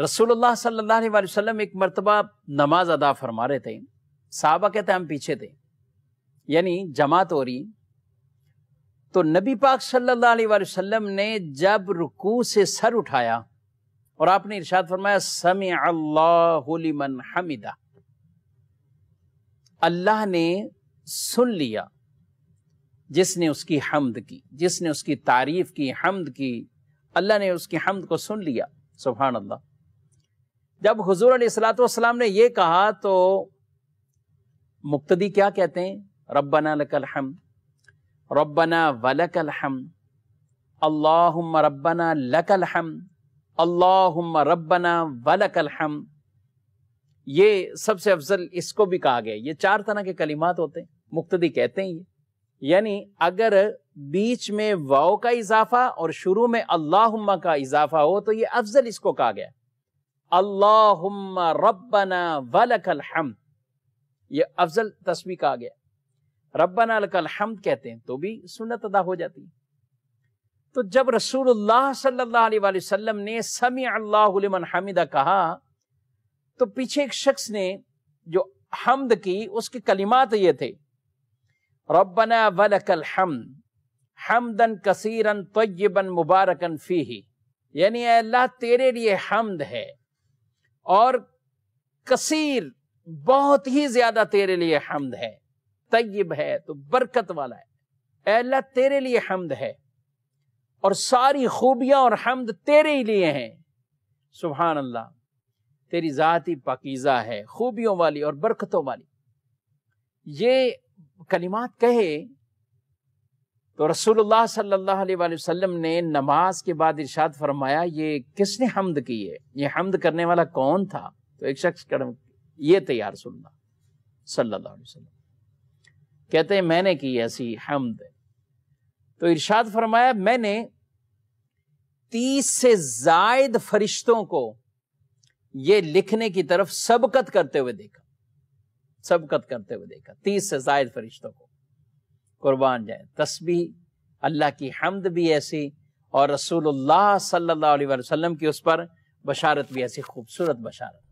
रसूलुल्लाह सल्लल्लाहु अलैहि वसल्लम एक मरतबा नमाज अदा फरमा रहे थे साहबा कहते हम पीछे थे यानी जमात हो रही तो नबी पाक सल्लल्लाहु अलैहि वसल्लम ने जब रुकू से सर उठाया और आपने इरशाद फरमाया समी अल्लाहमन हमिदा अल्लाह ने सुन लिया जिसने उसकी हमद की जिसने उसकी तारीफ की हमद की अल्लाह ने उसकी हमद को सुन लिया सुबहानल्ला अल्लाह जब हजूर सलाम ने यह कहा तो मुक्तदी क्या कहते हैं रबना लकल हम रब्बना वलकल हम अल्लाहुम रबना लकल हम अल्लाहुम रब्बना वलकल हम ये सबसे अफजल इसको भी कहा गया ये चार तरह के कलिमात होते हैं मुक्तदी कहते हैं ये यानी अगर बीच में वाओ का इजाफा और शुरू में अल्लाह का इजाफा हो तो ये अफजल इसको कहा गया अल्लाहुम्मा रब्बना वलकल हमद ये अफजल तस्वी का आ गया रब्बना लकल हमद कहते हैं तो भी सुनत अदा हो जाती है तो जब रसूल सल्लल्लाहु ने समी अल्लाह हमिदा कहा तो पीछे एक शख्स ने जो हमद की उसके कलिमात ये थे रब्बना वलकल हमद हमदन कसीरन तयबन मुबारकन फी यानी अल्लाह तेरे लिए हमद है और कसीर बहुत ही ज्यादा तेरे लिए हमद है तयब है तो बरकत वाला है अल्लाह तेरे लिए हमद है और सारी खूबियां और हमद तेरे ही लिए हैं सुबहान अल्लाह तेरी जाति पाकिज़ा है खूबियों वाली और बरकतों वाली ये कलिमात कहे तो रसूलुल्लाह सल्लल्लाहु अलैहि वसल्लम ने नमाज के बाद इरशाद फरमाया ये किसने हमद की है ये हमद करने वाला कौन था तो एक शख्स कर्म ये थे या रसुल्ला सल्लल्लाहु अलैहि वसल्लम कहते हैं मैंने की ऐसी हमद तो इरशाद फरमाया मैंने तीस से जायद फरिश्तों को ये लिखने की तरफ सबकत करते हुए देखा सबकत करते हुए देखा तीस से जायद फरिश्तों को कुर्बान जाए तस्बी अल्लाह की हमद भी ऐसी और रसूल सल्ला अलैहि की उस पर बशारत भी ऐसी खूबसूरत बशारत